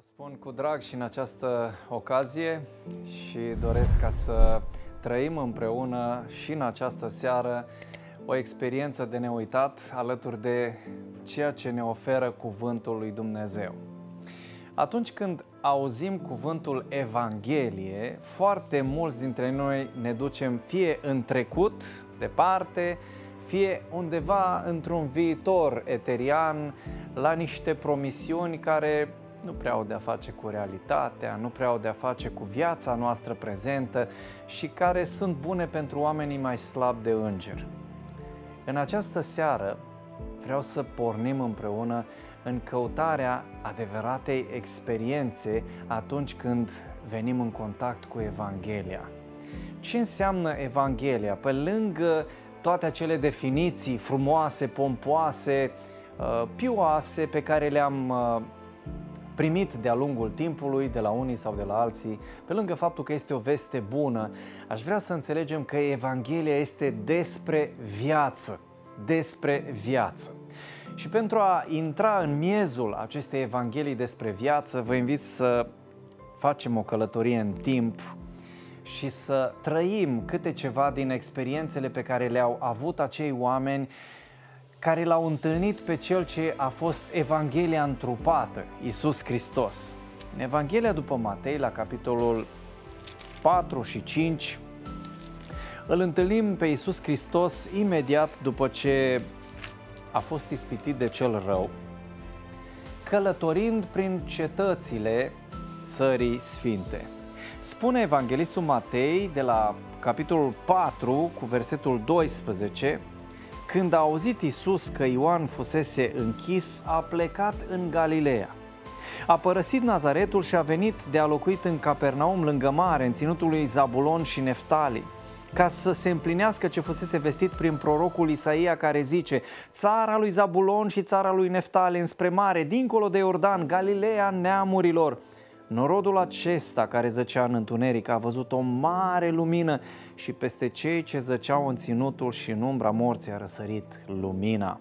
Vă spun cu drag și în această ocazie și doresc ca să trăim împreună și în această seară o experiență de neuitat alături de ceea ce ne oferă Cuvântul lui Dumnezeu. Atunci când auzim cuvântul Evanghelie, foarte mulți dintre noi ne ducem fie în trecut, departe, fie undeva într-un viitor eterian, la niște promisiuni care nu prea au de-a face cu realitatea, nu prea au de-a face cu viața noastră prezentă și care sunt bune pentru oamenii mai slabi de înger. În această seară vreau să pornim împreună în căutarea adevăratei experiențe atunci când venim în contact cu Evanghelia. Ce înseamnă Evanghelia? Pe lângă toate acele definiții frumoase, pompoase, uh, pioase pe care le-am uh, primit de-a lungul timpului de la unii sau de la alții. Pe lângă faptul că este o veste bună, aș vrea să înțelegem că Evanghelia este despre viață, despre viață. Și pentru a intra în miezul acestei Evanghelii despre viață, vă invit să facem o călătorie în timp și să trăim câte ceva din experiențele pe care le-au avut acei oameni care l-au întâlnit pe cel ce a fost Evanghelia întrupată, Isus Hristos. În Evanghelia după Matei, la capitolul 4 și 5, îl întâlnim pe Isus Hristos imediat după ce a fost ispitit de cel rău, călătorind prin cetățile țării sfinte. Spune Evanghelistul Matei de la capitolul 4 cu versetul 12, când a auzit Isus că Ioan fusese închis, a plecat în Galileea. A părăsit Nazaretul și a venit de a locuit în Capernaum lângă mare, în ținutul lui Zabulon și Neftali, ca să se împlinească ce fusese vestit prin prorocul Isaia care zice Țara lui Zabulon și țara lui Neftali înspre mare, dincolo de Iordan, Galileea neamurilor – Norodul acesta care zăcea în întuneric a văzut o mare lumină și peste cei ce zăceau în ținutul și în umbra morții a răsărit lumina.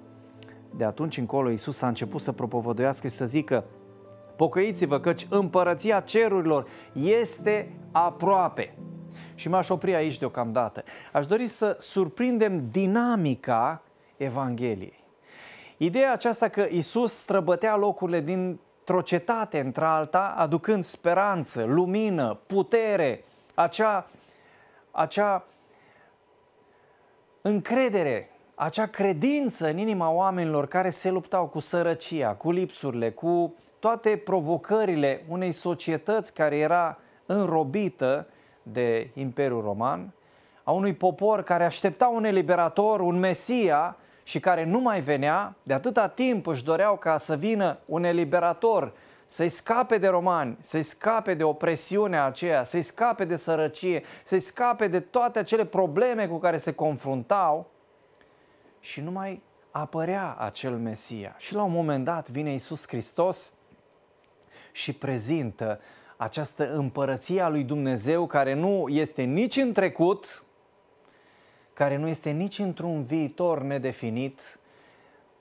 De atunci încolo Iisus a început să propovăduiască și să zică Pocăiți-vă căci împărăția cerurilor este aproape. Și m-aș opri aici deocamdată. Aș dori să surprindem dinamica Evangheliei. Ideea aceasta că Isus străbătea locurile din într-o cetate, într-alta, aducând speranță, lumină, putere, acea, acea încredere, acea credință în inima oamenilor care se luptau cu sărăcia, cu lipsurile, cu toate provocările unei societăți care era înrobită de Imperiul Roman, a unui popor care aștepta un eliberator, un Mesia, și care nu mai venea, de atâta timp își doreau ca să vină un eliberator, să-i scape de romani, să-i scape de opresiunea aceea, să-i scape de sărăcie, să-i scape de toate acele probleme cu care se confruntau și nu mai apărea acel Mesia. Și la un moment dat vine Isus Hristos și prezintă această împărăție a lui Dumnezeu care nu este nici în trecut, care nu este nici într-un viitor nedefinit,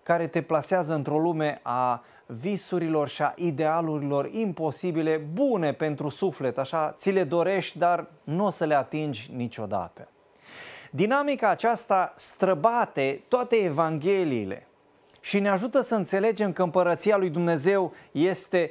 care te plasează într-o lume a visurilor și a idealurilor imposibile, bune pentru suflet, așa ți le dorești, dar nu o să le atingi niciodată. Dinamica aceasta străbate toate evangheliile și ne ajută să înțelegem că împărăția lui Dumnezeu este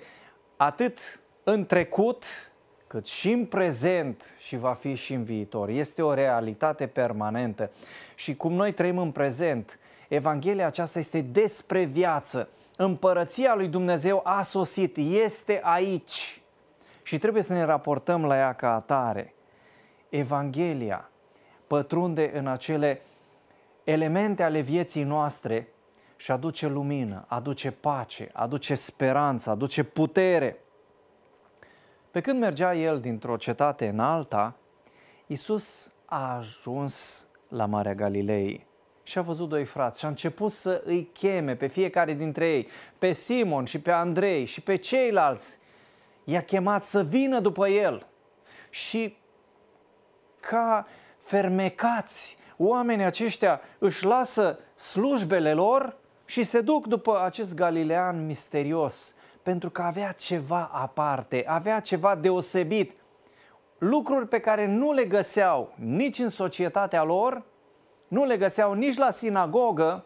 atât în trecut, cât și în prezent și va fi și în viitor. Este o realitate permanentă. Și cum noi trăim în prezent, Evanghelia aceasta este despre viață. Împărăția lui Dumnezeu a sosit, este aici și trebuie să ne raportăm la ea ca atare. Evanghelia pătrunde în acele elemente ale vieții noastre și aduce lumină, aduce pace, aduce speranță, aduce putere – pe când mergea el dintr-o cetate în alta, Isus a ajuns la Marea Galilei și a văzut doi frați și a început să îi cheme pe fiecare dintre ei, pe Simon și pe Andrei și pe ceilalți. I-a chemat să vină după el și ca fermecați, oamenii aceștia își lasă slujbele lor și se duc după acest galilean misterios pentru că avea ceva aparte, avea ceva deosebit. Lucruri pe care nu le găseau nici în societatea lor, nu le găseau nici la sinagogă,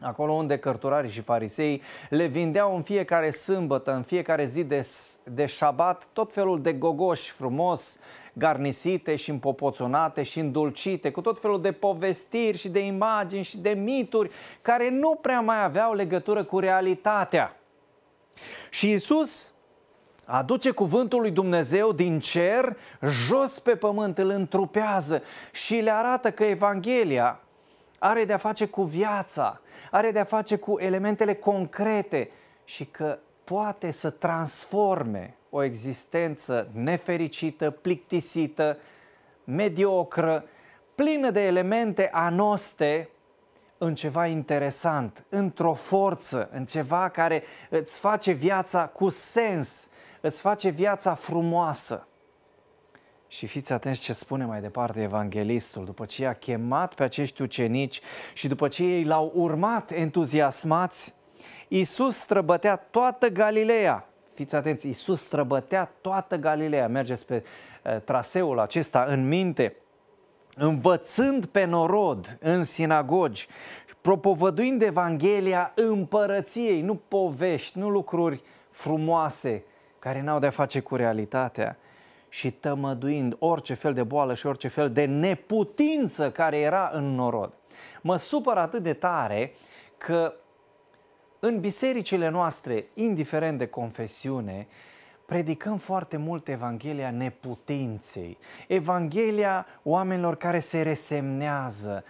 acolo unde cărturarii și farisei le vindeau în fiecare sâmbătă, în fiecare zi de, de șabat, tot felul de gogoși frumos, garnisite și împopoțonate și îndulcite, cu tot felul de povestiri și de imagini și de mituri care nu prea mai aveau legătură cu realitatea. Și Isus aduce cuvântul lui Dumnezeu din cer jos pe pământ, îl întrupează și le arată că Evanghelia are de-a face cu viața, are de-a face cu elementele concrete și că poate să transforme o existență nefericită, plictisită, mediocră, plină de elemente anoste în ceva interesant, într-o forță, în ceva care îți face viața cu sens, îți face viața frumoasă. Și fiți atenți ce spune mai departe evanghelistul, după ce i-a chemat pe acești ucenici și după ce ei l-au urmat entuziasmați, Iisus străbătea toată Galileea. Fiți atenți, Iisus străbătea toată Galileea. Mergeți pe uh, traseul acesta în minte – învățând pe norod în sinagogi, propovăduind Evanghelia împărăției, nu povești, nu lucruri frumoase care n-au de-a face cu realitatea și tămăduind orice fel de boală și orice fel de neputință care era în norod. Mă supăr atât de tare că în bisericile noastre, indiferent de confesiune, predicăm foarte mult Evanghelia neputinței, Evanghelia oamenilor care se resemnează,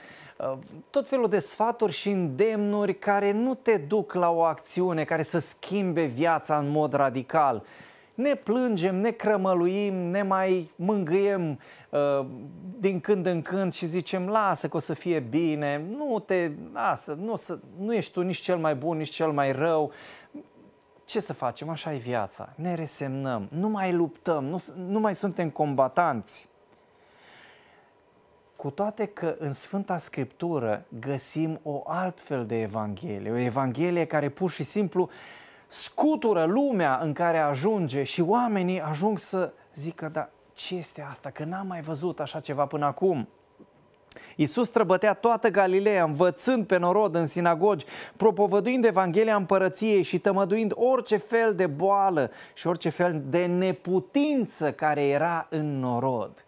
uh, tot felul de sfaturi și îndemnuri care nu te duc la o acțiune care să schimbe viața în mod radical. Ne plângem, ne crămăluim, ne mai mângâiem uh, din când în când și zicem lasă că o să fie bine, nu te lasă, nu, să, nu ești tu nici cel mai bun, nici cel mai rău, ce să facem, așa e viața, ne resemnăm, nu mai luptăm, nu, nu mai suntem combatanți. Cu toate că în Sfânta Scriptură găsim o altfel de Evanghelie, o Evanghelie care pur și simplu scutură lumea în care ajunge și oamenii ajung să zică, dar ce este asta, că n-am mai văzut așa ceva până acum. Iisus străbătea toată Galileea, învățând pe norod în sinagogi, propovăduind Evanghelia împărăției și tămăduind orice fel de boală și orice fel de neputință care era în norod.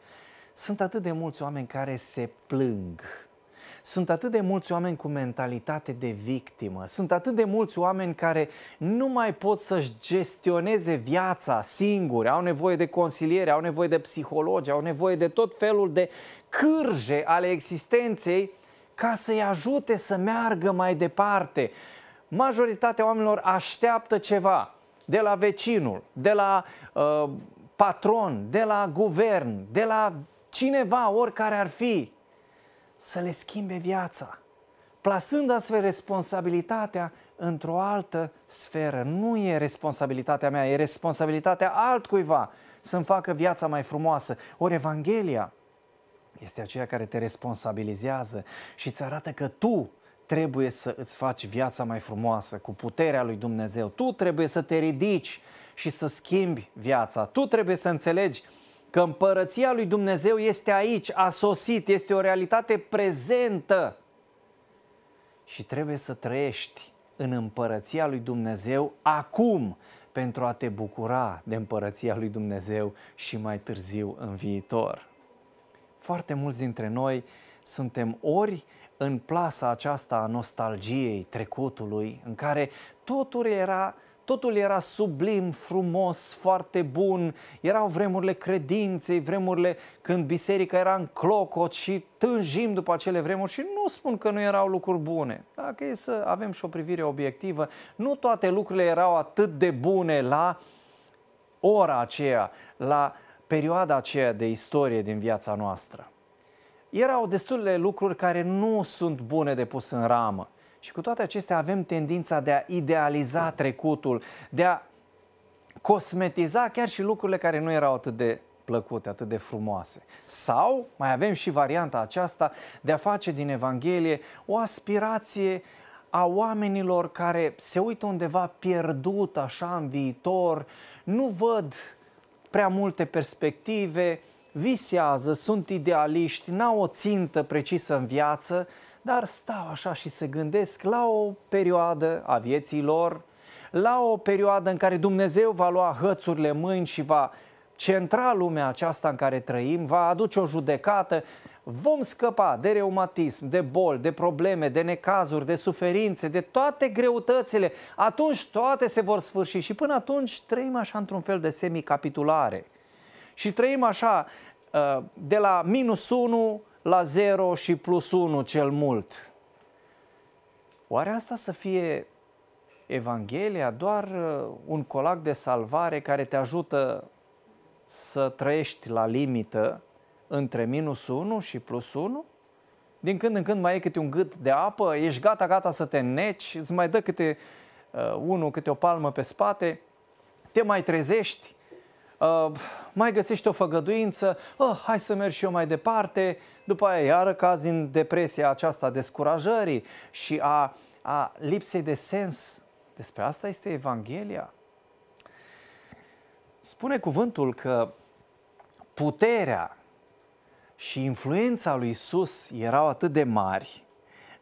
Sunt atât de mulți oameni care se plâng sunt atât de mulți oameni cu mentalitate de victimă, sunt atât de mulți oameni care nu mai pot să-și gestioneze viața singuri, au nevoie de consiliere, au nevoie de psihologi, au nevoie de tot felul de cârje ale existenței ca să-i ajute să meargă mai departe. Majoritatea oamenilor așteaptă ceva de la vecinul, de la uh, patron, de la guvern, de la cineva, oricare ar fi, să le schimbe viața, plasând astfel responsabilitatea într-o altă sferă. Nu e responsabilitatea mea, e responsabilitatea altcuiva să-mi facă viața mai frumoasă. Ori Evanghelia este aceea care te responsabilizează și îți arată că tu trebuie să îți faci viața mai frumoasă cu puterea lui Dumnezeu. Tu trebuie să te ridici și să schimbi viața. Tu trebuie să înțelegi că împărăția lui Dumnezeu este aici, a sosit, este o realitate prezentă. Și trebuie să trăiești în împărăția lui Dumnezeu acum pentru a te bucura de împărăția lui Dumnezeu și mai târziu în viitor. Foarte mulți dintre noi suntem ori în plasa aceasta a nostalgiei trecutului, în care totul era totul era sublim, frumos, foarte bun. Erau vremurile credinței, vremurile când biserica era în clocot și tânjim după acele vremuri și nu spun că nu erau lucruri bune. Dacă e să avem și o privire obiectivă, nu toate lucrurile erau atât de bune la ora aceea, la uh, perioada aceea de istorie din viața noastră. Erau destule lucruri care nu sunt bune de pus în ramă. Și cu toate acestea avem tendința de a idealiza trecutul, de a cosmetiza chiar și lucrurile care nu erau atât de plăcute, atât de frumoase. Sau mai avem și varianta aceasta de a face din Evanghelie o aspirație a oamenilor care se uită undeva pierdut așa în viitor, nu văd prea multe perspective, visează, sunt idealiști, n-au o țintă precisă în viață, dar stau așa și se gândesc la o perioadă a vieții lor, la o perioadă în care Dumnezeu va lua hățurile mâini și va centra lumea aceasta în care trăim, va aduce o judecată, vom scăpa de reumatism, de boli, de probleme, de necazuri, de suferințe, de toate greutățile. Atunci toate se vor sfârși și până atunci trăim așa într-un fel de semicapitulare. Și trăim așa uh, de la minus 1 la 0 și plus 1 cel mult. Oare asta să fie Evanghelia doar uh, un colac de salvare care te ajută să trăiești la limită, între minus 1 și plus 1? Din când în când mai e câte un gât de apă, ești gata, gata să te neci, îți mai dă câte uh, unul, câte o palmă pe spate, te mai trezești, uh, mai găsești o făgăduință, oh, hai să mergi și eu mai departe, după aia iară cazi în depresia aceasta descurajării și a, a lipsei de sens. Despre asta este Evanghelia. Spune cuvântul că puterea și influența lui Isus erau atât de mari,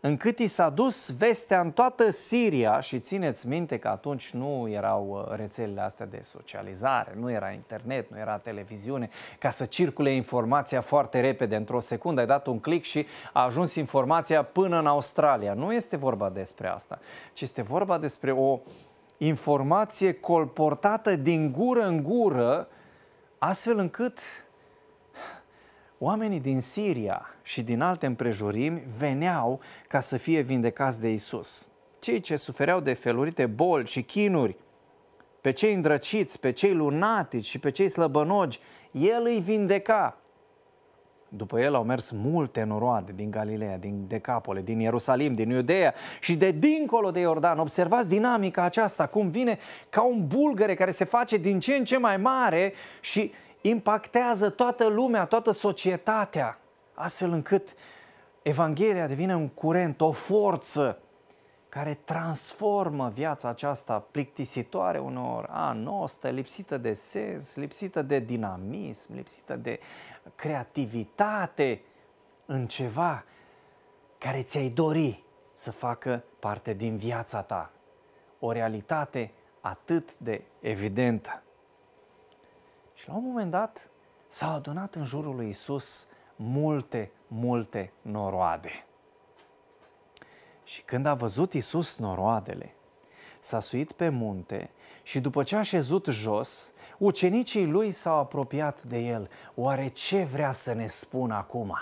încât i s-a dus vestea în toată Siria și țineți minte că atunci nu erau uh, rețelele astea de socializare, nu era internet, nu era televiziune, ca să circule informația foarte repede, într-o secundă ai dat un click și a ajuns informația până în Australia. Nu este vorba despre asta, ci este vorba despre o informație colportată din gură în gură, astfel încât oamenii din Siria și din alte împrejurimi veneau ca să fie vindecați de Isus. Cei ce sufereau de felurite boli și chinuri, pe cei îndrăciți, pe cei lunatici și pe cei slăbănogi, el îi vindeca. După el au mers multe noroade din Galileea, din Decapole, din Ierusalim, din Iudeea și de dincolo de Iordan. Observați dinamica aceasta, cum vine ca un bulgăre care se face din ce în ce mai mare și impactează toată lumea, toată societatea, astfel încât Evanghelia devine un curent, o forță care transformă viața aceasta plictisitoare unor noastră, lipsită de sens, lipsită de dinamism, lipsită de creativitate în ceva care ți-ai dori să facă parte din viața ta. O realitate atât de evidentă. Și la un moment dat s-a adunat în jurul lui Isus multe, multe noroade. Și când a văzut Isus noroadele, s-a suit pe munte și după ce a șezut jos, ucenicii lui s-au apropiat de el. Oare ce vrea să ne spună acum?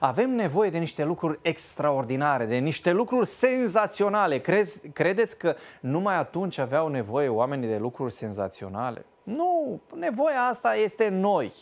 Avem nevoie de niște lucruri extraordinare, de niște lucruri senzaționale. Crezi, credeți că numai atunci aveau nevoie oamenii de lucruri senzaționale? Nu, nevoia asta este noi.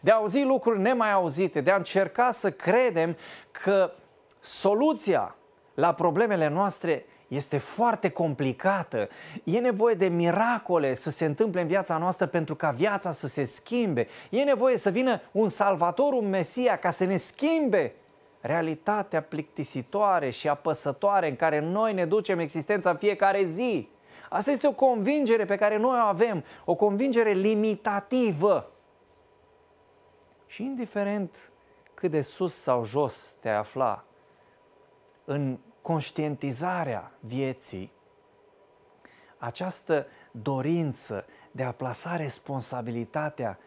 De a auzi lucruri nemai auzite, de a încerca să credem că soluția la problemele noastre este foarte complicată. E nevoie de miracole să se întâmple în viața noastră pentru ca viața să se schimbe. E nevoie să vină un salvator, un Mesia ca să ne schimbe realitatea plictisitoare și apăsătoare în care noi ne ducem existența în fiecare zi. Asta este o convingere pe care noi o avem, o convingere limitativă. Și indiferent cât de sus sau jos te afla în conștientizarea vieții, această dorință de a plasa responsabilitatea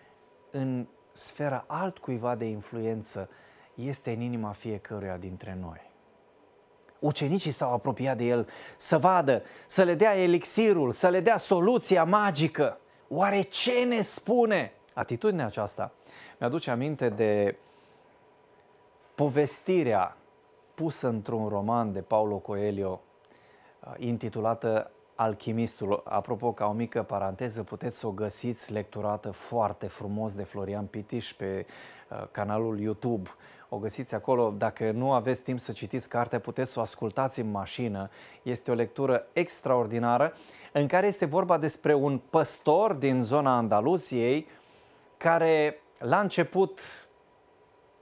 în sfera altcuiva de influență este în inima fiecăruia dintre noi ucenicii s-au apropiat de el să vadă, să le dea elixirul, să le dea soluția magică. Oare ce ne spune? Atitudinea aceasta mi-aduce aminte de povestirea pusă într-un roman de Paulo Coelho uh, intitulată Alchimistul. Apropo, ca o mică paranteză, puteți să o găsiți lecturată foarte frumos de Florian Pitiș pe uh, Uh, canalul YouTube. O găsiți acolo. Dacă nu aveți timp să citiți cartea, puteți să o ascultați în mașină. Este o lectură extraordinară în care este vorba despre un păstor din zona Andaluziei care la început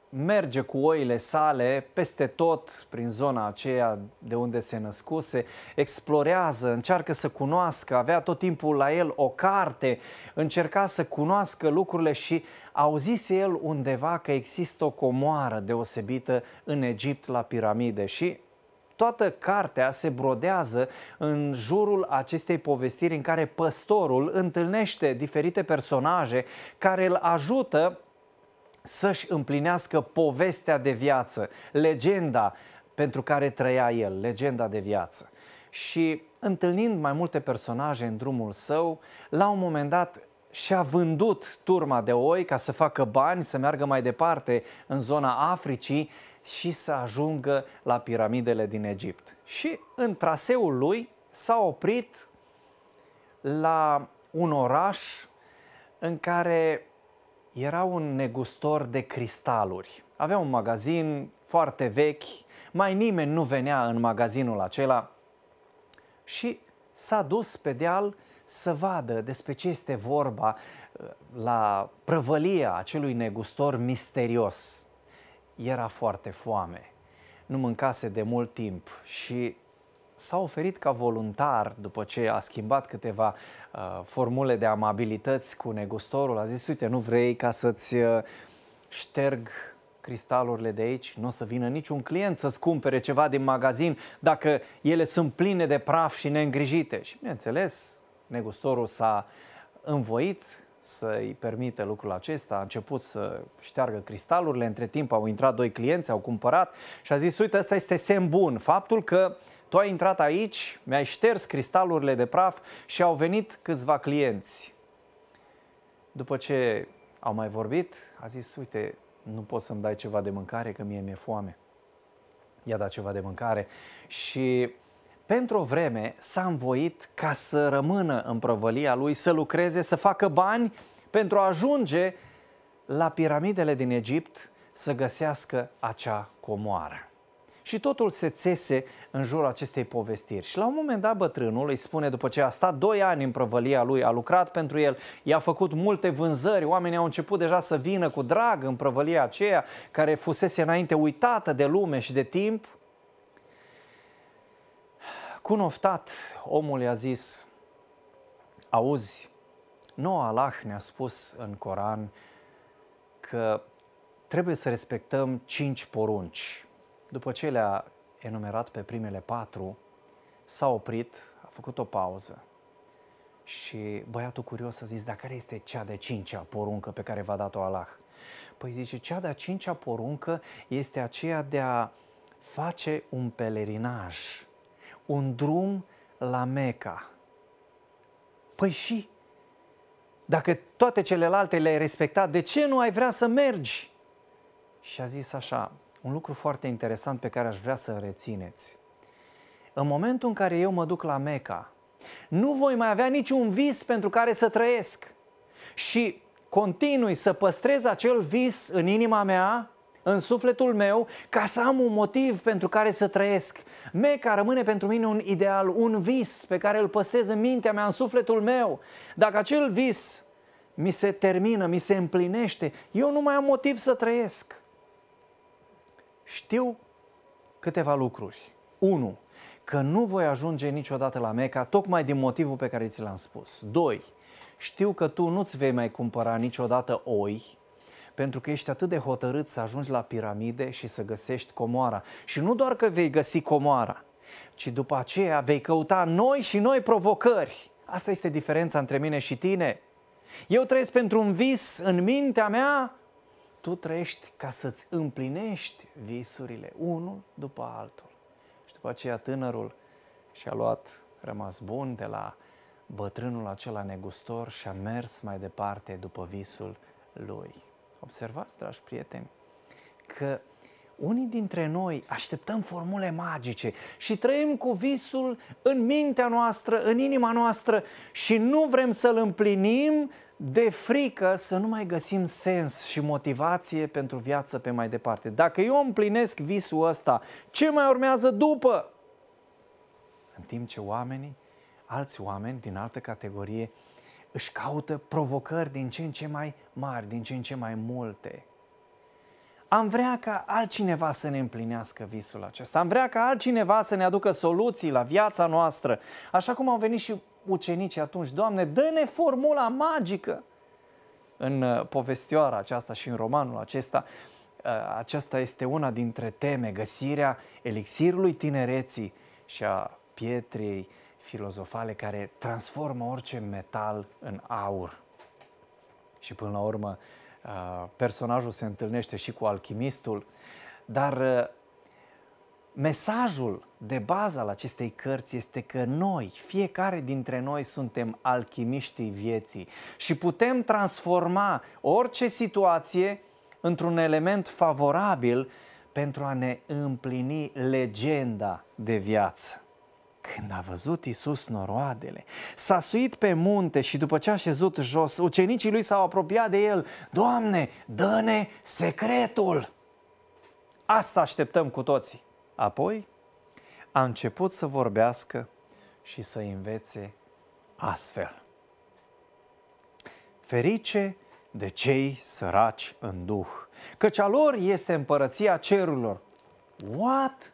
merge cu oile sale peste tot prin zona aceea de unde se născuse, explorează, încearcă să cunoască, avea tot timpul la el o carte, încerca să cunoască lucrurile și auzise el undeva că există o comoară deosebită în Egipt la piramide și toată cartea se brodează în jurul acestei povestiri în care păstorul întâlnește diferite personaje care îl ajută să-și împlinească povestea de viață, legenda pentru care trăia el, legenda de viață. Și întâlnind mai multe personaje în drumul său, la un moment dat și-a vândut turma de oi ca să facă bani, să meargă mai departe în zona Africii și să ajungă la piramidele din Egipt. Și în traseul lui s-a oprit la un oraș în care era un negustor de cristaluri. Avea un magazin foarte vechi, mai nimeni nu venea în magazinul acela și s-a dus pe deal să vadă despre ce este vorba uh, la prăvălia acelui negustor misterios. Era foarte foame, nu mâncase de mult timp și s-a oferit ca voluntar după ce a schimbat câteva uh, formule de amabilități cu negustorul. A zis, uite, nu vrei ca să-ți uh, șterg cristalurile de aici, nu o să vină niciun client să-ți cumpere ceva din magazin dacă ele sunt pline de praf și neîngrijite. Și bineînțeles, negustorul s-a învoit să-i permită lucrul acesta, a început să șteargă cristalurile, între timp au intrat doi clienți, au cumpărat și a zis, uite, ăsta este semn bun, faptul că uh, tu ai intrat aici, mi-ai șters cristalurile de praf și au venit câțiva clienți. După ce au mai vorbit, a zis, uite, nu poți să-mi dai ceva de mâncare, că mie mi-e foame. I-a dat ceva de mâncare și pentru o vreme s-a învoit ca să rămână în prăvălia lui, să lucreze, să facă bani pentru a ajunge la piramidele din Egipt să găsească acea comoară și totul se țese în jurul acestei povestiri. Și la un moment dat bătrânul îi spune, după ce a stat doi ani în prăvălia lui, a lucrat pentru el, i-a făcut multe vânzări, oamenii au început deja să vină cu drag în prăvălia aceea, care fusese înainte uitată de lume și de timp, Cunoftat, omul i-a zis, auzi, noua Allah ne-a spus în Coran că trebuie să respectăm cinci porunci. După ce le-a enumerat pe primele patru, s-a oprit, a făcut o pauză. Și băiatul curios a zis, dar care este cea de cincea poruncă pe care v-a dat-o Allah? Păi zice, cea de-a cincea poruncă este aceea de a face un pelerinaj, un drum la Meca. Păi și? Dacă toate celelalte le-ai respectat, de ce nu ai vrea să mergi? Și a zis așa, un lucru foarte interesant pe care aș vrea să rețineți. În momentul în care eu mă duc la Meca, nu voi mai avea niciun vis pentru care să trăiesc. Și continui să păstrez acel vis în inima mea, în sufletul meu, ca să am un motiv pentru care să trăiesc. Meca rămâne pentru mine un ideal, un vis pe care îl păstrez în mintea mea, în sufletul meu. Dacă acel vis mi se termină, mi se împlinește, eu nu mai am motiv să trăiesc. Știu câteva lucruri. Unu, Că nu voi ajunge niciodată la Meca, tocmai din motivul pe care ți l-am spus. Doi, Știu că tu nu-ți vei mai cumpăra niciodată oi, pentru că ești atât de hotărât să ajungi la piramide și să găsești comoara. Și nu doar că vei găsi comoara, ci după aceea vei căuta noi și noi provocări. Asta este diferența între mine și tine. Eu trăiesc pentru un vis în mintea mea tu trăiești ca să-ți împlinești visurile, unul după altul. Și după aceea tânărul și-a luat rămas bun de la bătrânul acela negustor și a mers mai departe după visul lui. Observați, dragi prieteni, că unii dintre noi așteptăm formule magice și trăim cu visul în mintea noastră, în inima noastră și nu vrem să-l împlinim de frică să nu mai găsim sens și motivație pentru viață pe mai departe. Dacă eu împlinesc visul ăsta, ce mai urmează după? În timp ce oamenii, alți oameni din altă categorie, își caută provocări din ce în ce mai mari, din ce în ce mai multe. Am vrea ca altcineva să ne împlinească visul acesta. Am vrea ca altcineva să ne aducă soluții la viața noastră, așa cum au venit și ucenicii atunci, Doamne, dă-ne formula magică! În uh, povestioara aceasta și în romanul acesta, uh, aceasta este una dintre teme, găsirea elixirului tinereții și a pietrei filozofale care transformă orice metal în aur. Și până la urmă, uh, personajul se întâlnește și cu alchimistul, dar Mesajul de bază al acestei cărți este că noi, fiecare dintre noi, suntem alchimiștii vieții și putem transforma orice situație într-un element favorabil pentru a ne împlini legenda de viață. Când a văzut Isus noroadele, s-a suit pe munte și după ce a șezut jos, ucenicii lui s-au apropiat de el. Doamne, dă-ne secretul! Asta așteptăm cu toții. Apoi a început să vorbească și să învețe astfel. Ferice de cei săraci în duh, căci a lor este împărăția cerurilor. What?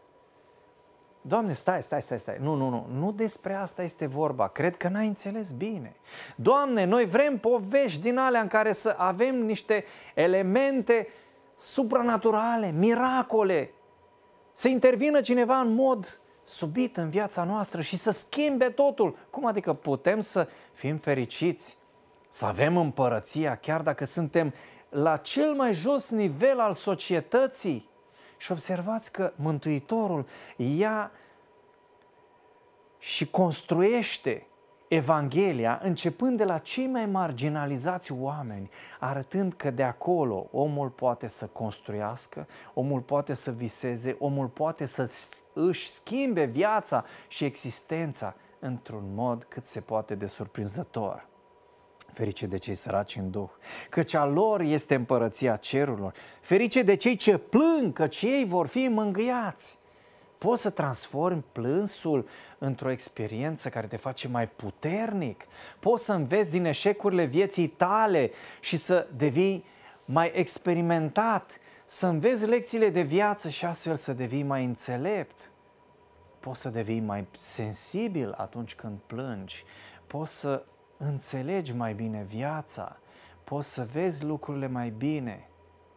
Doamne, stai, stai, stai, stai. Nu, nu, nu, nu despre asta este vorba. Cred că n-ai înțeles bine. Doamne, noi vrem povești din alea în care să avem niște elemente supranaturale, miracole, să intervină cineva în mod subit în viața noastră și să schimbe totul. Cum adică putem să fim fericiți, să avem împărăția, chiar dacă suntem la cel mai jos nivel al societății? Și observați că Mântuitorul ia și construiește Evanghelia, începând de la cei mai marginalizați oameni, arătând că de acolo omul poate să construiască, omul poate să viseze, omul poate să își schimbe viața și existența într-un mod cât se poate de surprinzător. Ferice de cei săraci în duh, căci a lor este împărăția cerurilor. Ferice de cei ce plâng, căci ei vor fi mângâiați poți să transformi plânsul într-o experiență care te face mai puternic. Poți să înveți din eșecurile vieții tale și să devii mai experimentat, să înveți lecțiile de viață și astfel să devii mai înțelept. Poți să devii mai sensibil atunci când plângi, poți să înțelegi mai bine viața, poți să vezi lucrurile mai bine,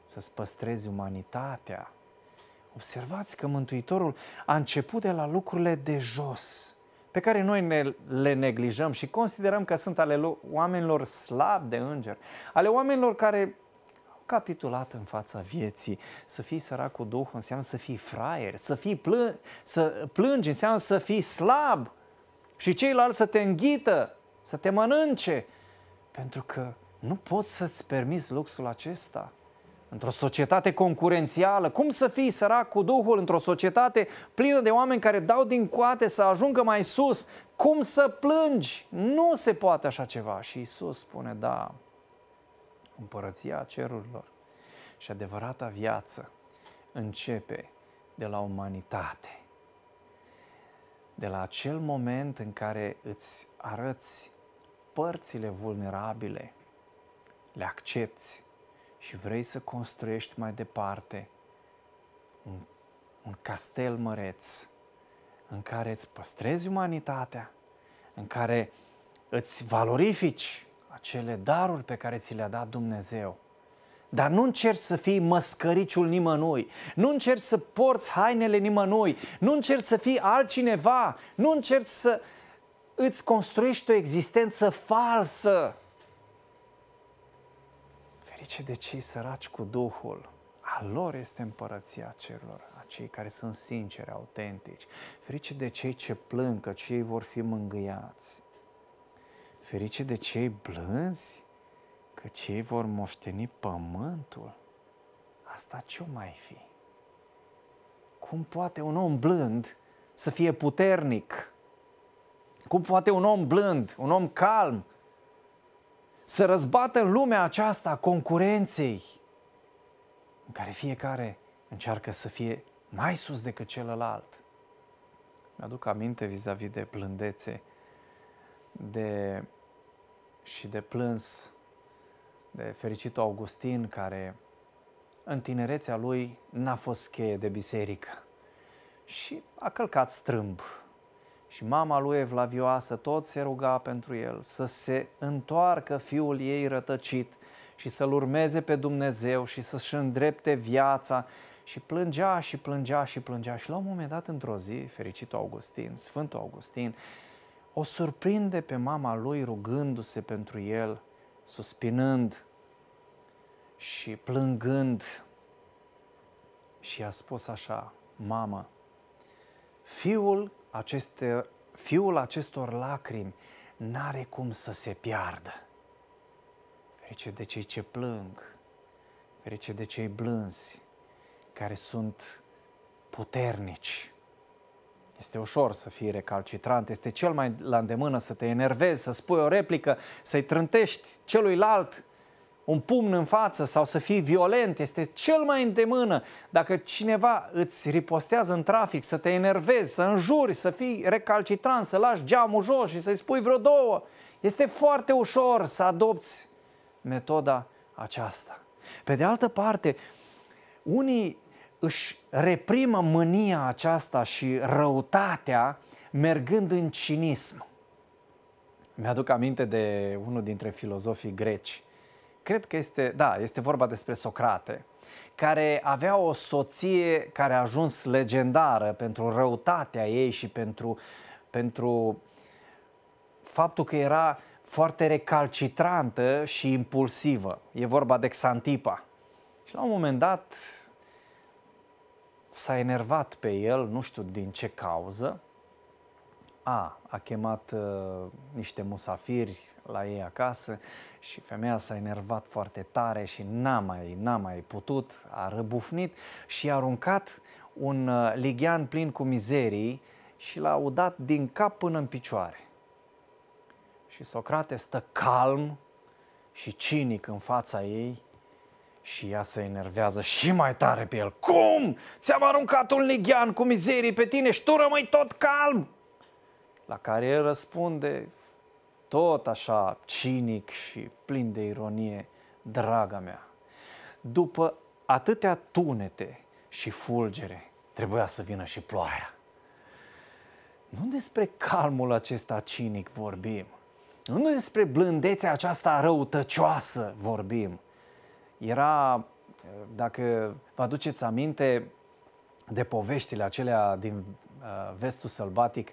să-ți păstrezi umanitatea. Observați că Mântuitorul a început de la lucrurile de jos, pe care noi ne, le neglijăm și considerăm că sunt ale oamenilor slabi de înger, ale oamenilor care au capitulat în fața vieții. Să fii sărac cu Duhul înseamnă să fii fraier, să, fii plâ- să plângi înseamnă să fii slab și ceilalți să te înghită, să te mănânce, pentru că nu poți să-ți permiți luxul acesta – într-o societate concurențială. Cum să fii sărac cu Duhul într-o societate plină de oameni care dau din coate să ajungă mai sus? Cum să plângi? Nu se poate așa ceva. Și Isus spune, da, împărăția cerurilor și adevărata viață începe de la umanitate. De la acel moment în care îți arăți părțile vulnerabile, le accepti și vrei să construiești mai departe un, un castel măreț în care îți păstrezi umanitatea, în care îți valorifici acele daruri pe care ți le-a dat Dumnezeu. Dar nu încerci să fii măscăriciul nimănui, nu încerci să porți hainele nimănui, nu încerci să fii altcineva, nu încerci să îți construiești o existență falsă Ferice de cei săraci cu Duhul, a lor este împărăția cerurilor, a cei care sunt sinceri, autentici. Ferice de cei ce plâng, că cei vor fi mângâiați. Ferice de cei blânzi, că cei vor moșteni pământul. Asta ce mai fi? Cum poate un om blând să fie puternic? Cum poate un om blând, un om calm, să răzbată în lumea aceasta concurenței în care fiecare încearcă să fie mai sus decât celălalt. Mi-aduc aminte vis-a-vis de plândețe de, și de plâns de fericitul Augustin care în tinerețea lui n-a fost cheie de biserică și a călcat strâmb și mama lui evlavioasă tot se ruga pentru el să se întoarcă fiul ei rătăcit și să-l urmeze pe Dumnezeu și să-și îndrepte viața și plângea și plângea și plângea și la un moment dat într-o zi, fericitul Augustin, Sfântul Augustin, o surprinde pe mama lui rugându-se pentru el, suspinând și plângând și a spus așa, mamă, fiul acest, uh, fiul acestor lacrimi n-are cum să se piardă. Ferice de cei ce plâng, ferice de cei blânzi, care sunt puternici. Este ușor să fii recalcitrant, este cel mai la îndemână să te enervezi, să spui o replică, să-i trântești celuilalt un pumn în față sau să fii violent, este cel mai îndemână. Dacă cineva îți ripostează în trafic, să te enervezi, să înjuri, să fii recalcitrant, să lași geamul jos și să-i spui vreo două, este foarte ușor să adopți metoda aceasta. Pe de altă parte, unii își reprimă mânia aceasta și răutatea mergând în cinism. Mi-aduc aminte de unul dintre filozofii greci cred că este, da, este vorba despre Socrate, care avea o soție care a ajuns legendară pentru răutatea ei și pentru, pentru faptul că era foarte recalcitrantă și impulsivă. E vorba de Xantipa. Și la un moment dat s-a enervat pe el, nu știu din ce cauză. A, a chemat uh, niște musafiri la ei acasă și femeia s-a enervat foarte tare și n-a mai, n-a mai putut, a răbufnit și a aruncat un uh, lighean plin cu mizerii și l-a udat din cap până în picioare. Și Socrate stă calm și cinic în fața ei și ea se enervează și mai tare pe el. Cum? Ți-am aruncat un lighean cu mizerii pe tine și tu rămâi tot calm? La care el răspunde, tot așa cinic și plin de ironie, draga mea, după atâtea tunete și fulgere, trebuia să vină și ploaia. Nu despre calmul acesta cinic vorbim, nu despre blândețea aceasta răutăcioasă vorbim. Era, dacă vă aduceți aminte, de poveștile acelea din uh, vestul sălbatic,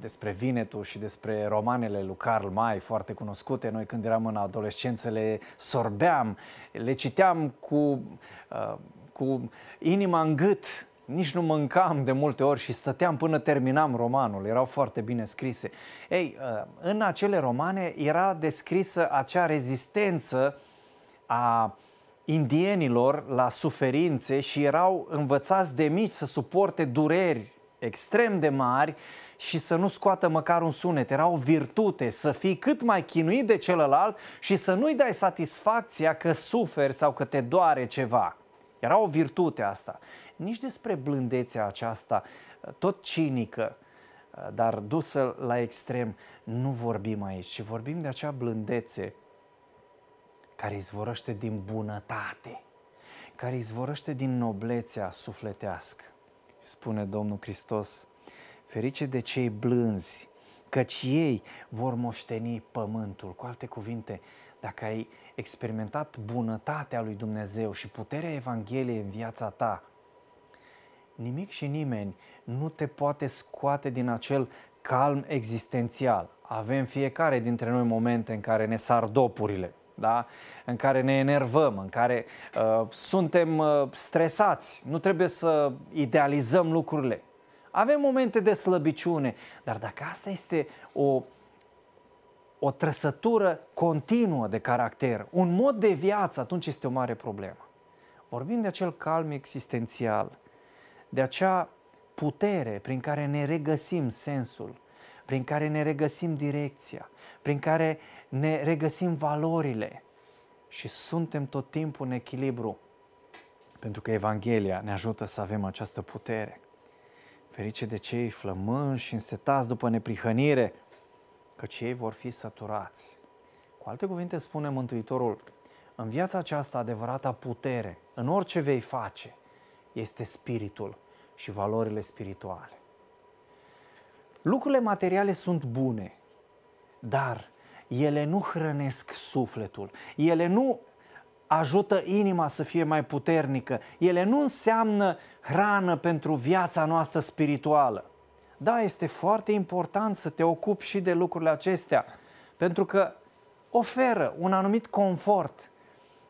despre Vinetu și despre romanele lui Karl May, foarte cunoscute. Noi când eram în adolescență le sorbeam, le citeam cu, uh, cu inima în gât, nici nu mâncam de multe ori și stăteam până terminam romanul, erau foarte bine scrise. Ei, uh, în acele romane era descrisă acea rezistență a indienilor la suferințe și erau învățați de mici să suporte dureri extrem de mari și să nu scoată măcar un sunet. Era o virtute să fii cât mai chinuit de celălalt și să nu-i dai satisfacția că suferi sau că te doare ceva. Era o virtute asta. Nici despre blândețea aceasta, tot cinică, dar dusă la extrem, nu vorbim aici, ci vorbim de acea blândețe care izvorăște din bunătate, care izvorăște din noblețea sufletească. Spune Domnul Hristos, Ferice de cei blânzi, căci ei vor moșteni pământul. Cu alte cuvinte, dacă ai experimentat bunătatea lui Dumnezeu și puterea Evangheliei în viața ta, nimic și nimeni nu te poate scoate din acel calm existențial. Avem fiecare dintre noi momente în care ne sar dopurile, da? în care ne enervăm, în care uh, suntem uh, stresați. Nu trebuie să idealizăm lucrurile avem momente de slăbiciune, dar dacă asta este o, o trăsătură continuă de caracter, un mod de viață, atunci este o mare problemă. Vorbim de acel calm existențial, de acea putere prin care ne regăsim sensul, prin care ne regăsim direcția, prin care ne regăsim valorile și suntem tot timpul în echilibru. Pentru că Evanghelia ne ajută să avem această putere. Ferice de cei flămânși și însetați după neprihănire, că cei vor fi săturați. Cu alte cuvinte spune Mântuitorul, în viața aceasta adevărata putere, în orice vei face, este spiritul și valorile spirituale. Lucrurile materiale sunt bune, dar ele nu hrănesc sufletul, ele nu ajută inima să fie mai puternică. Ele nu înseamnă hrană pentru viața noastră spirituală. Da, este foarte important să te ocupi și de lucrurile acestea, pentru că oferă un anumit confort,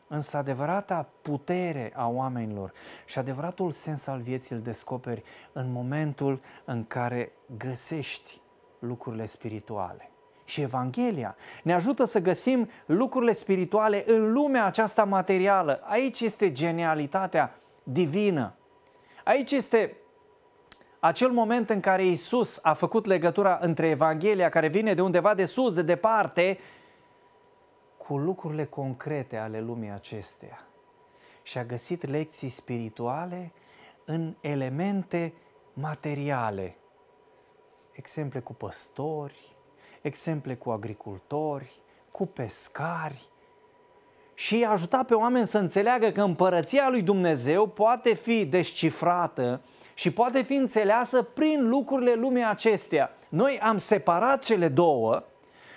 însă adevărata putere a oamenilor și adevăratul sens al vieții îl descoperi în momentul în care găsești lucrurile spirituale și Evanghelia. Ne ajută să găsim lucrurile spirituale în lumea aceasta materială. Aici este genialitatea divină. Aici este acel moment în care Isus a făcut legătura între Evanghelia care vine de undeva de sus, de departe, cu lucrurile concrete ale lumii acesteia. Și a găsit lecții spirituale în elemente materiale. Exemple cu păstori, exemple cu agricultori, cu pescari și ajuta pe oameni să înțeleagă că împărăția lui Dumnezeu poate fi descifrată și poate fi înțeleasă prin lucrurile lumii acesteia. Noi am separat cele două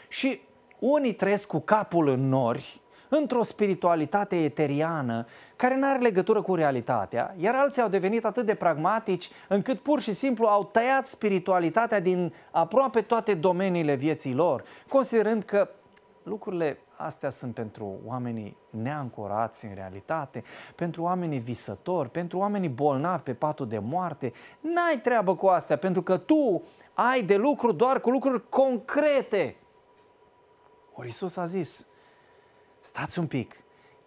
și unii trăiesc cu capul în nori, într-o spiritualitate eteriană care nu are legătură cu realitatea, iar alții au devenit atât de pragmatici încât pur și simplu au tăiat spiritualitatea din aproape toate domeniile vieții lor, considerând că lucrurile astea sunt pentru oamenii neancorați în realitate, pentru oamenii visători, pentru oamenii bolnavi pe patul de moarte. N-ai treabă cu astea, pentru că tu ai de lucru doar cu lucruri concrete. Ori Iisus a zis, stați un pic,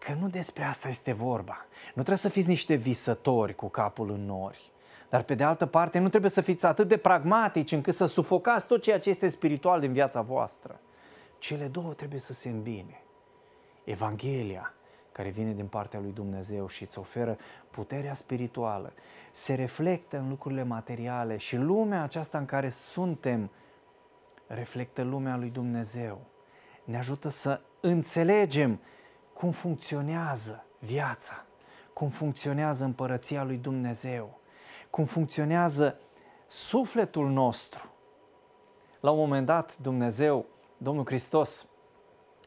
că nu despre asta este vorba. Nu trebuie să fiți niște visători cu capul în nori. Dar pe de altă parte nu trebuie să fiți atât de pragmatici încât să sufocați tot ceea ce este spiritual din viața voastră. Cele două trebuie să se îmbine. Evanghelia care vine din partea lui Dumnezeu și îți oferă puterea spirituală, se reflectă în lucrurile materiale și lumea aceasta în care suntem reflectă lumea lui Dumnezeu. Ne ajută să înțelegem cum funcționează viața, cum funcționează împărăția lui Dumnezeu, cum funcționează sufletul nostru. La un moment dat, Dumnezeu, Domnul Hristos,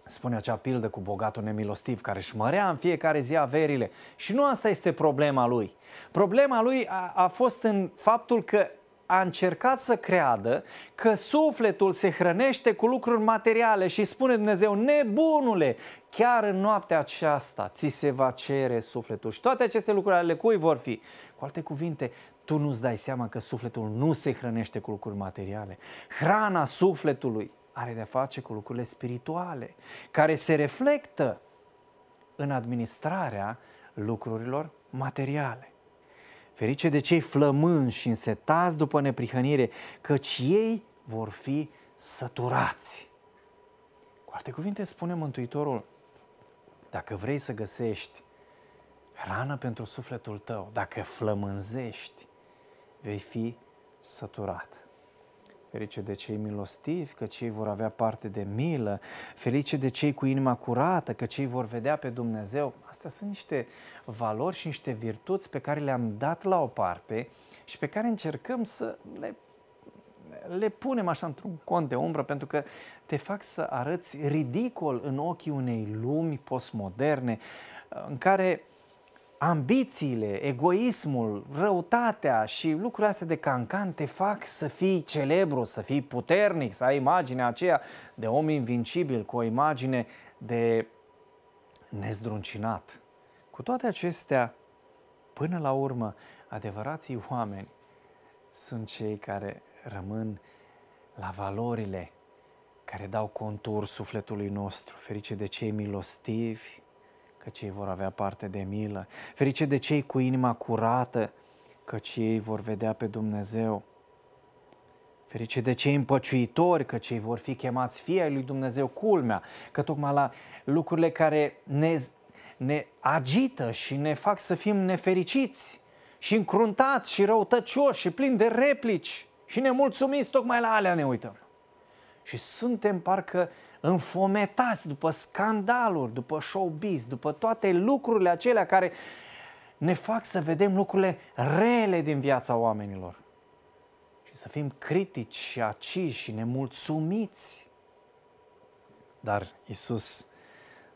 spune acea pildă cu bogatul nemilostiv care își mărea în fiecare zi averile. Și nu asta este problema lui. Problema lui a, a fost în faptul că a încercat să creadă că sufletul se hrănește cu lucruri materiale și spune Dumnezeu, nebunule, chiar în noaptea aceasta ți se va cere sufletul. Și toate aceste lucruri ale cui vor fi? Cu alte cuvinte, tu nu-ți dai seama că sufletul nu se hrănește cu lucruri materiale. Hrana sufletului are de-a face cu lucrurile spirituale, care se reflectă în administrarea lucrurilor materiale. Ferice de cei flămânși și însetați după neprihănire, căci ei vor fi săturați. Cu alte cuvinte spune Mântuitorul, dacă vrei să găsești hrană pentru sufletul tău, dacă flămânzești, vei fi săturat ferice de cei milostivi, că cei vor avea parte de milă, ferice de cei cu inima curată, că cei vor vedea pe Dumnezeu. Astea sunt niște valori și niște virtuți pe care le-am dat la o parte și pe care încercăm să le le punem așa într-un cont de umbră pentru că te fac să arăți ridicol în ochii unei lumi postmoderne în care ambițiile, egoismul, răutatea și lucrurile astea de cancan te fac să fii celebru, să fii puternic, să ai imaginea aceea de om invincibil, cu o imagine de nezdruncinat. Cu toate acestea, până la urmă, adevărații oameni sunt cei care rămân la valorile care dau contur sufletului nostru, ferice de cei milostivi, căci ei vor avea parte de milă. Ferice de cei cu inima curată, căci ei vor vedea pe Dumnezeu. Ferice de cei împăciuitori, că cei vor fi chemați fie ai lui Dumnezeu, culmea, că tocmai la lucrurile care ne, ne agită și ne fac să fim nefericiți și încruntați și răutăcioși și plini de replici și nemulțumiți, tocmai la alea ne uităm. Și suntem parcă înfometați după scandaluri, după showbiz, după toate lucrurile acelea care ne fac să vedem lucrurile rele din viața oamenilor. Și să fim critici și aciși și nemulțumiți. Dar Isus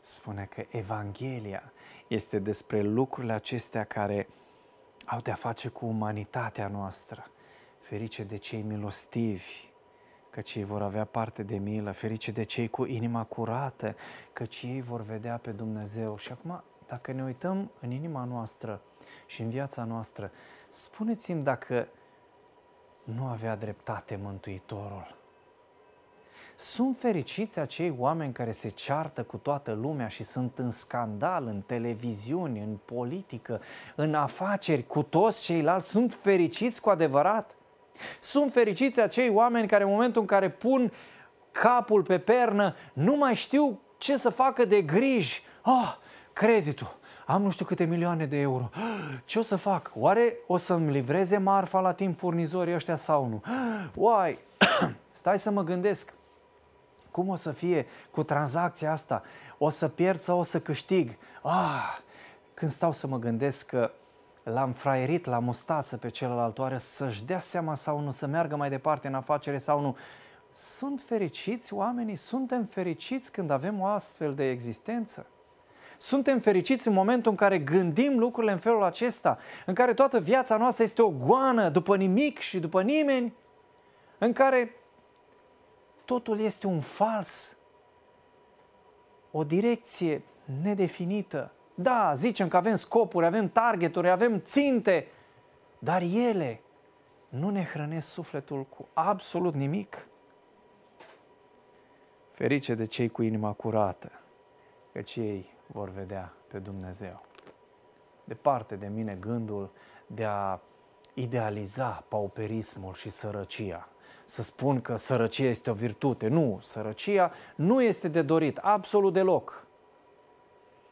spune că Evanghelia este despre lucrurile acestea care au de-a face cu umanitatea noastră. Ferice de cei milostivi, căci ei vor avea parte de milă, ferice de cei cu inima curată, căci ei vor vedea pe Dumnezeu. Și acum, dacă ne uităm în inima noastră și în viața noastră, spuneți-mi dacă nu avea dreptate Mântuitorul. Sunt fericiți acei oameni care se ceartă cu toată lumea și sunt în scandal, în televiziuni, în politică, în afaceri, cu toți ceilalți. Sunt fericiți cu adevărat? Sunt fericiți acei oameni care în momentul în care pun capul pe pernă nu mai știu ce să facă de griji. Oh, ah, creditul, am nu știu câte milioane de euro. Ce o să fac? Oare o să-mi livreze marfa la timp furnizorii ăștia sau nu? Uai, stai să mă gândesc. Cum o să fie cu tranzacția asta? O să pierd sau o să câștig? Ah, când stau să mă gândesc că l-am fraierit la mustață pe celălalt, oare să-și dea seama sau nu, să meargă mai departe în afacere sau nu. Sunt fericiți oamenii, suntem fericiți când avem o astfel de existență. Suntem fericiți în momentul în care gândim lucrurile în felul acesta, în care toată viața noastră este o goană după nimic și după nimeni, în care totul este un fals, o direcție nedefinită, da, zicem că avem scopuri, avem targeturi, avem ținte, dar ele nu ne hrănesc sufletul cu absolut nimic. Ferice de cei cu inima curată, căci ei vor vedea pe Dumnezeu. Departe de mine gândul de a idealiza pauperismul și sărăcia. Să spun că sărăcia este o virtute. Nu, sărăcia nu este de dorit, absolut deloc.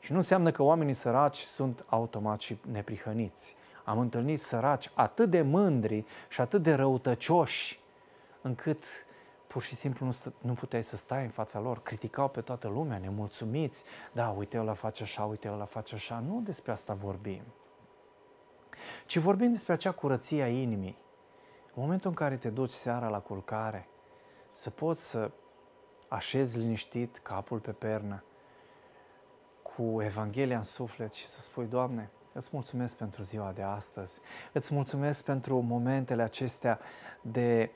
Și nu înseamnă că oamenii săraci sunt automat și neprihăniți. Am întâlnit săraci atât de mândri și atât de răutăcioși, încât pur și simplu nu, nu puteai să stai în fața lor. Criticau pe toată lumea, nemulțumiți. Da, uite, ăla face așa, uite, ăla face așa. Nu despre asta vorbim. Ci vorbim despre acea curăție a inimii. În momentul în care te duci seara la culcare, să poți să așezi liniștit capul pe pernă, cu Evanghelia în suflet și să spui, Doamne, îți mulțumesc pentru ziua de astăzi, îți mulțumesc pentru momentele acestea de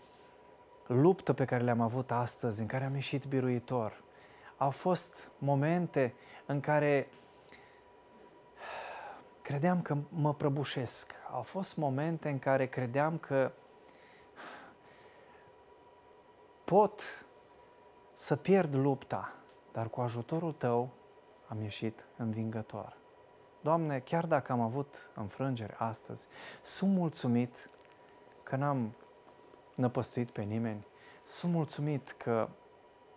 luptă pe care le-am avut astăzi, în care am ieșit biruitor. Au fost momente în care credeam că mă prăbușesc. Au fost momente în care credeam că pot să pierd lupta, dar cu ajutorul tău am ieșit învingător. Doamne, chiar dacă am avut înfrângeri astăzi, sunt mulțumit că n-am năpăstuit pe nimeni, sunt mulțumit că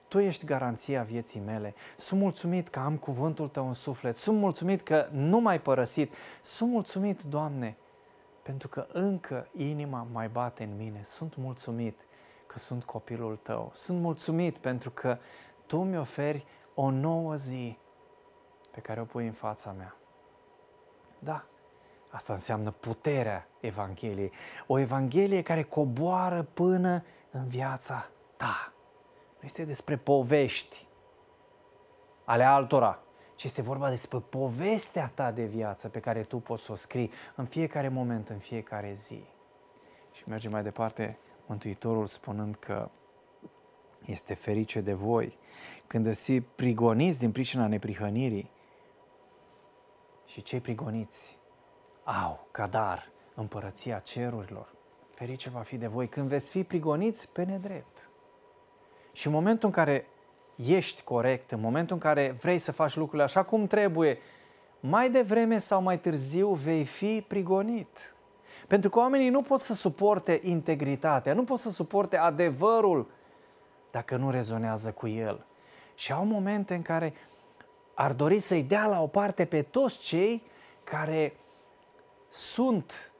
Tu ești garanția vieții mele, sunt mulțumit că am cuvântul Tău în suflet, sunt mulțumit că nu m-ai părăsit, sunt mulțumit, Doamne, pentru că încă inima mai bate în mine, sunt mulțumit că sunt copilul Tău, sunt mulțumit pentru că Tu mi oferi o nouă zi pe care o pui în fața mea. Da, asta înseamnă puterea Evangheliei. O Evanghelie care coboară până în viața ta. Nu este despre povești ale altora, ci este vorba despre povestea ta de viață pe care tu poți să o scrii în fiecare moment, în fiecare zi. Și merge mai departe Mântuitorul spunând că este ferice de voi când se prigoniți din pricina neprihănirii, și cei prigoniți au ca dar împărăția cerurilor. Ferice va fi de voi când veți fi prigoniți pe nedrept. Și în momentul în care ești corect, în momentul în care vrei să faci lucrurile așa cum trebuie, mai devreme sau mai târziu vei fi prigonit. Pentru că oamenii nu pot să suporte integritatea, nu pot să suporte adevărul dacă nu rezonează cu el. Și au momente în care ar dori să-i dea la o parte pe toți cei care sunt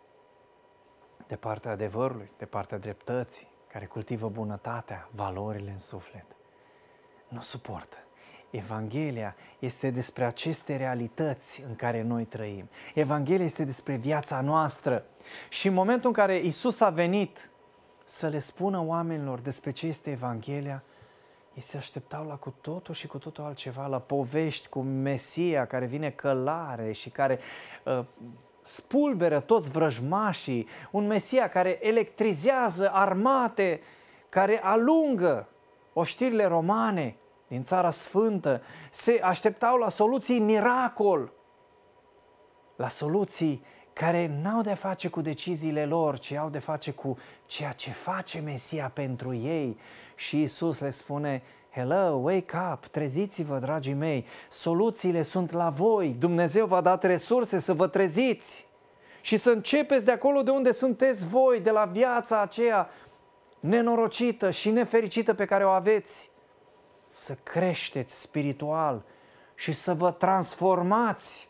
de partea adevărului, de partea dreptății, care cultivă bunătatea, valorile în suflet. Nu suportă. Evanghelia este despre aceste realități în care noi trăim. Evanghelia este despre viața noastră. Și în momentul în care Isus a venit să le spună oamenilor despre ce este Evanghelia, ei se așteptau la cu totul și cu totul altceva, la povești cu Mesia care vine călare și care uh, spulberă toți vrăjmașii, un Mesia care electrizează armate, care alungă oștirile romane din Țara Sfântă, se așteptau la soluții miracol, la soluții care n-au de face cu deciziile lor, ci au de face cu ceea ce face Mesia pentru ei. Și Isus le spune, Hello, wake up, treziți-vă, dragii mei, soluțiile sunt la voi, Dumnezeu v-a dat resurse să vă treziți și să începeți de acolo de unde sunteți voi, de la viața aceea nenorocită și nefericită pe care o aveți, să creșteți spiritual și să vă transformați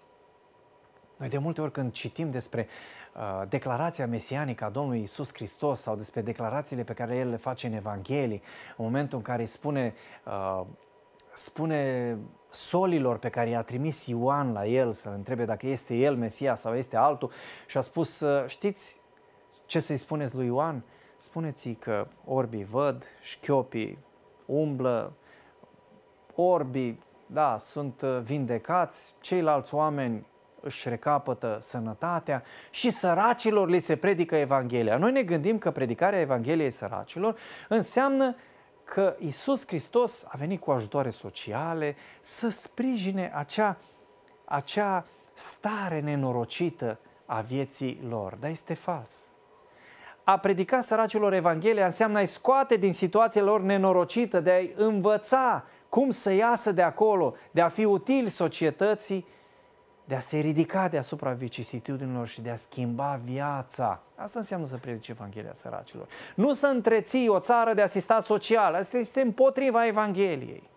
noi de multe ori când citim despre uh, declarația mesianică a Domnului Isus Hristos sau despre declarațiile pe care El le face în Evanghelie, în momentul în care îi spune, uh, spune solilor pe care i-a trimis Ioan la el să-l întrebe dacă este el Mesia sau este altul și a spus, uh, știți ce să-i spuneți lui Ioan? Spuneți-i că orbii văd, șchiopii umblă, orbii, da, sunt uh, vindecați, ceilalți oameni își recapătă sănătatea și săracilor li se predică Evanghelia. Noi ne gândim că predicarea Evangheliei săracilor înseamnă că Isus Hristos a venit cu ajutoare sociale să sprijine acea, acea stare nenorocită a vieții lor. Dar este fals. A predica săracilor Evanghelia înseamnă a-i scoate din situația lor nenorocită, de a-i învăța cum să iasă de acolo, de a fi util societății de a se ridica deasupra vicisitudinilor și de a schimba viața. Asta înseamnă să predici Evanghelia săracilor. Nu să întreții o țară de asistat social. Asta este împotriva Evangheliei.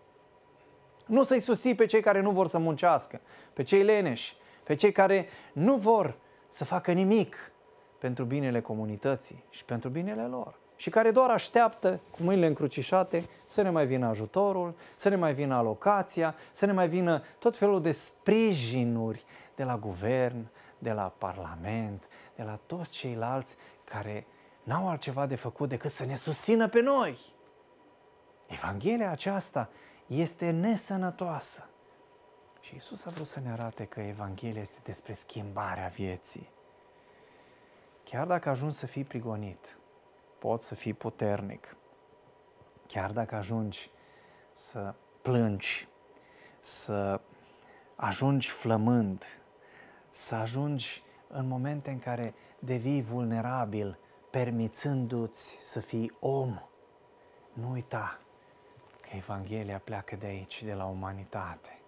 Nu să-i susții pe cei care nu vor să muncească, pe cei leneși, pe cei care nu vor să facă nimic pentru binele comunității și pentru binele lor și care doar așteaptă cu mâinile încrucișate să ne mai vină ajutorul, să ne mai vină alocația, să ne mai vină tot felul de sprijinuri de la guvern, de la parlament, de la toți ceilalți care n-au altceva de făcut decât să ne susțină pe noi. Evanghelia aceasta este nesănătoasă. Și Isus a vrut să ne arate că Evanghelia este despre schimbarea vieții. Chiar dacă ajungi să fii prigonit, poți să fii puternic. Chiar dacă ajungi să plângi, să ajungi flămând, să ajungi în momente în care devii vulnerabil, permițându-ți să fii om. Nu uita că Evanghelia pleacă de aici, de la umanitate.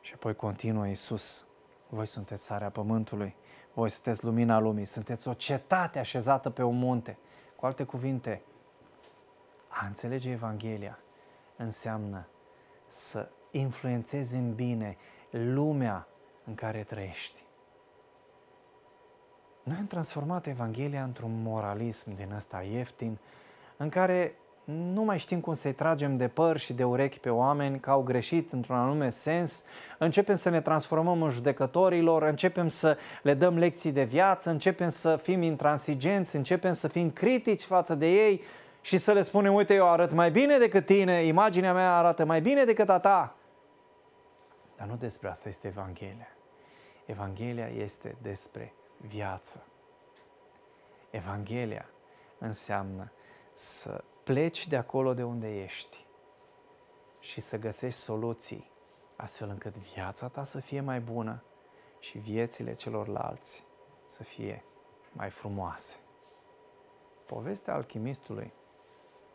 Și apoi continuă Iisus, voi sunteți sarea pământului. Voi sunteți lumina lumii, sunteți o cetate așezată pe un munte. Cu alte cuvinte, a înțelege Evanghelia înseamnă să influențezi în bine lumea în care trăiești. Noi am transformat Evanghelia într-un moralism din ăsta ieftin, în care nu mai știm cum să-i tragem de păr și de urechi pe oameni că au greșit într-un anume sens, începem să ne transformăm în judecătorilor, începem să le dăm lecții de viață, începem să fim intransigenți, începem să fim critici față de ei și să le spunem, uite, eu arăt mai bine decât tine, imaginea mea arată mai bine decât a ta. Dar nu despre asta este Evanghelia. Evanghelia este despre viață. Evanghelia înseamnă să pleci de acolo de unde ești și să găsești soluții astfel încât viața ta să fie mai bună și viețile celorlalți să fie mai frumoase. Povestea alchimistului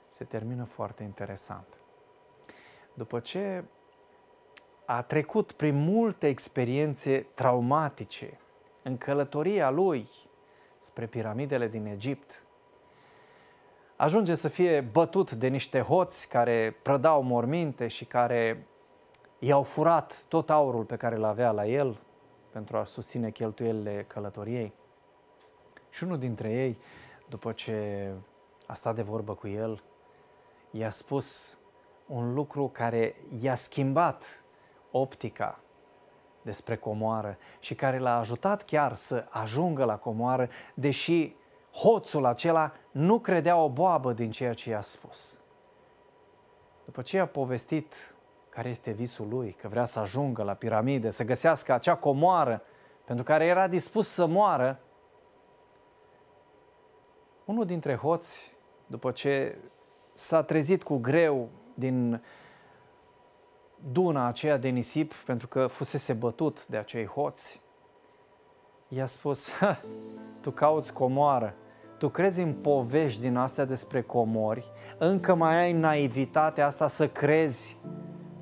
se termină foarte interesant. După ce a trecut prin multe experiențe traumatice în călătoria lui spre piramidele din Egipt, ajunge să fie bătut de niște hoți care prădau morminte și care i-au furat tot aurul pe care îl avea la el pentru a susține cheltuielile călătoriei. Și unul dintre ei, după ce a stat de vorbă cu el, i-a spus un lucru care i-a schimbat optica despre comoară și care l-a ajutat chiar să ajungă la comoară, deși hoțul acela nu credea o boabă din ceea ce i-a spus. După ce i-a povestit care este visul lui, că vrea să ajungă la piramide, să găsească acea comoară pentru care era dispus să moară, unul dintre hoți, după ce s-a trezit cu greu din duna aceea de nisip, pentru că fusese bătut de acei hoți, i-a spus, tu cauți comoară, tu crezi în povești din astea despre comori, încă mai ai naivitatea asta să crezi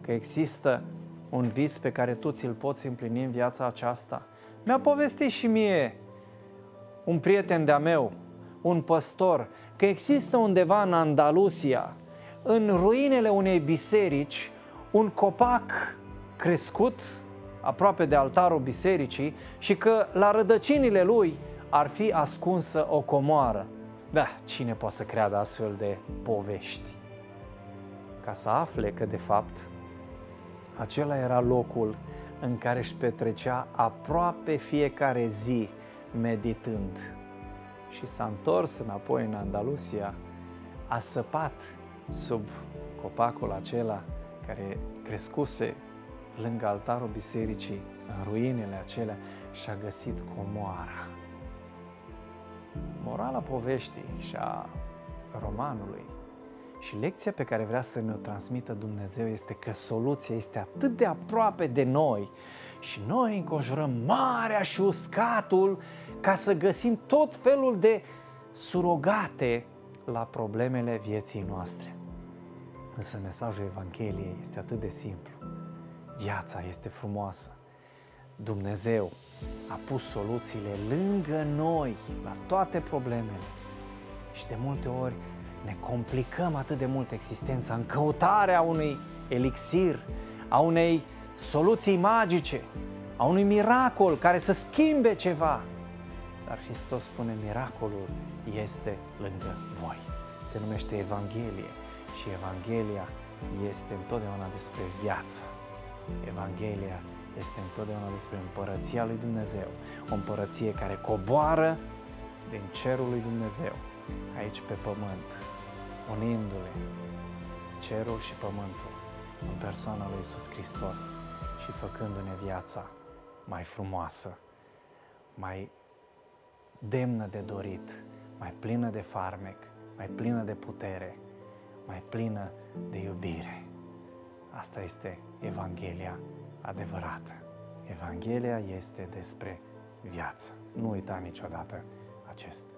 că există un vis pe care tu ți-l poți împlini în viața aceasta. Mi-a povestit și mie un prieten de-a meu, un păstor, că există undeva în Andalusia, în ruinele unei biserici, un copac crescut aproape de altarul bisericii și că la rădăcinile lui ar fi ascunsă o comoară. Da, cine poate să creadă astfel de povești? Ca să afle că, de fapt, acela era locul în care își petrecea aproape fiecare zi meditând. Și s-a întors înapoi în Andalusia, a săpat sub copacul acela care crescuse lângă altarul bisericii, în ruinele acelea, și-a găsit comoara. Morala poveștii și a romanului și lecția pe care vrea să ne-o transmită Dumnezeu este că soluția este atât de aproape de noi și noi înconjurăm marea și uscatul ca să găsim tot felul de surogate la problemele vieții noastre. Însă mesajul Evangheliei este atât de simplu. Viața este frumoasă. Dumnezeu a pus soluțiile lângă noi la toate problemele. Și de multe ori ne complicăm atât de mult existența în căutarea unui elixir, a unei soluții magice, a unui miracol care să schimbe ceva. Dar Hristos spune, miracolul este lângă voi. Se numește Evanghelie și Evanghelia este întotdeauna despre viață. Evanghelia este întotdeauna despre împărăția lui Dumnezeu, o împărăție care coboară din cerul lui Dumnezeu, aici pe pământ, unindu-le cerul și pământul în persoana lui Isus Hristos și făcându-ne viața mai frumoasă, mai demnă de dorit, mai plină de farmec, mai plină de putere, mai plină de iubire. Asta este Evanghelia adevărată. Evanghelia este despre viață. Nu uita niciodată acest